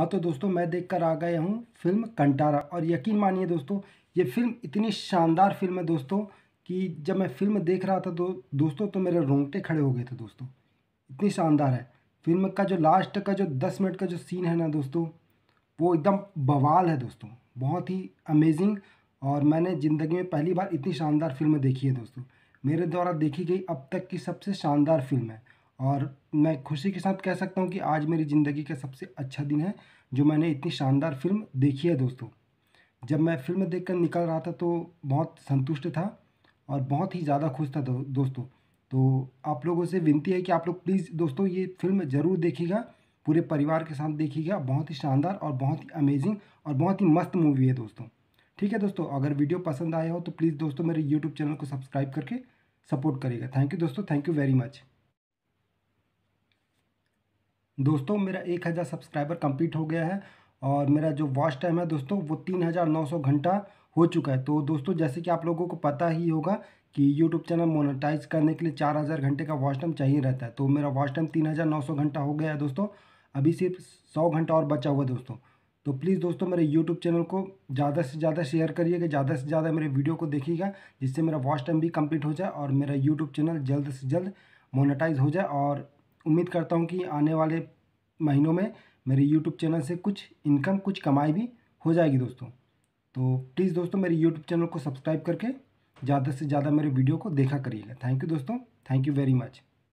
हाँ तो दोस्तों मैं देखकर आ गया हूँ फिल्म कंटारा और यकीन मानिए दोस्तों ये फिल्म इतनी शानदार फिल्म है दोस्तों कि जब मैं फिल्म देख रहा था दो दोस्तों तो मेरे रोंगटे खड़े हो गए थे दोस्तों इतनी शानदार है फिल्म का जो लास्ट का जो दस मिनट का जो सीन है ना दोस्तों वो एकदम बवाल है दोस्तों बहुत ही अमेजिंग और मैंने ज़िंदगी में पहली बार इतनी शानदार फिल्म देखी है दोस्तों मेरे द्वारा देखी गई अब तक की सबसे शानदार फिल्म है और मैं खुशी के साथ कह सकता हूँ कि आज मेरी ज़िंदगी का सबसे अच्छा दिन है जो मैंने इतनी शानदार फिल्म देखी है दोस्तों जब मैं फिल्म देख निकल रहा था तो बहुत संतुष्ट था और बहुत ही ज़्यादा खुश था दोस्तों तो आप लोगों से विनती है कि आप लोग प्लीज़ दोस्तों ये फिल्म ज़रूर देखिएगा पूरे परिवार के साथ देखिएगा बहुत ही शानदार और बहुत ही अमेजिंग और बहुत ही मस्त मूवी है दोस्तों ठीक है दोस्तों अगर वीडियो पसंद आया हो तो प्लीज़ दोस्तों मेरे यूट्यूब चैनल को सब्सक्राइब करके सपोर्ट करेगा थैंक यू दोस्तों थैंक यू वेरी मच दोस्तों मेरा एक हज़ार सब्सक्राइबर कंप्लीट हो गया है और मेरा जो वॉच टाइम है दोस्तों वो तीन हज़ार नौ सौ घंटा हो चुका है तो दोस्तों जैसे कि आप लोगों को पता ही होगा कि YouTube चैनल मोनेटाइज करने के लिए चार हज़ार घंटे का वॉच टाइम चाहिए रहता है तो मेरा वॉच टाइम तीन हज़ार नौ सौ घंटा हो गया है दोस्तों अभी सिर्फ सौ घंटा और बचा हुआ है दोस्तों तो प्लीज़ दोस्तों मेरे यूट्यूब चैनल को ज़्यादा से ज़्यादा शेयर करिएगा ज़्यादा से ज़्यादा मेरे वीडियो को देखिएगा जिससे मेरा वॉच टाइम भी कम्प्लीट हो जाए और मेरा यूट्यूब चैनल जल्द से जल्द मोनेटाइज हो जाए और उम्मीद करता हूँ कि आने वाले महीनों में मेरे यूट्यूब चैनल से कुछ इनकम कुछ कमाई भी हो जाएगी दोस्तों तो प्लीज़ दोस्तों मेरे यूट्यूब चैनल को सब्सक्राइब करके ज़्यादा से ज़्यादा मेरे वीडियो को देखा करिएगा थैंक यू दोस्तों थैंक यू वेरी मच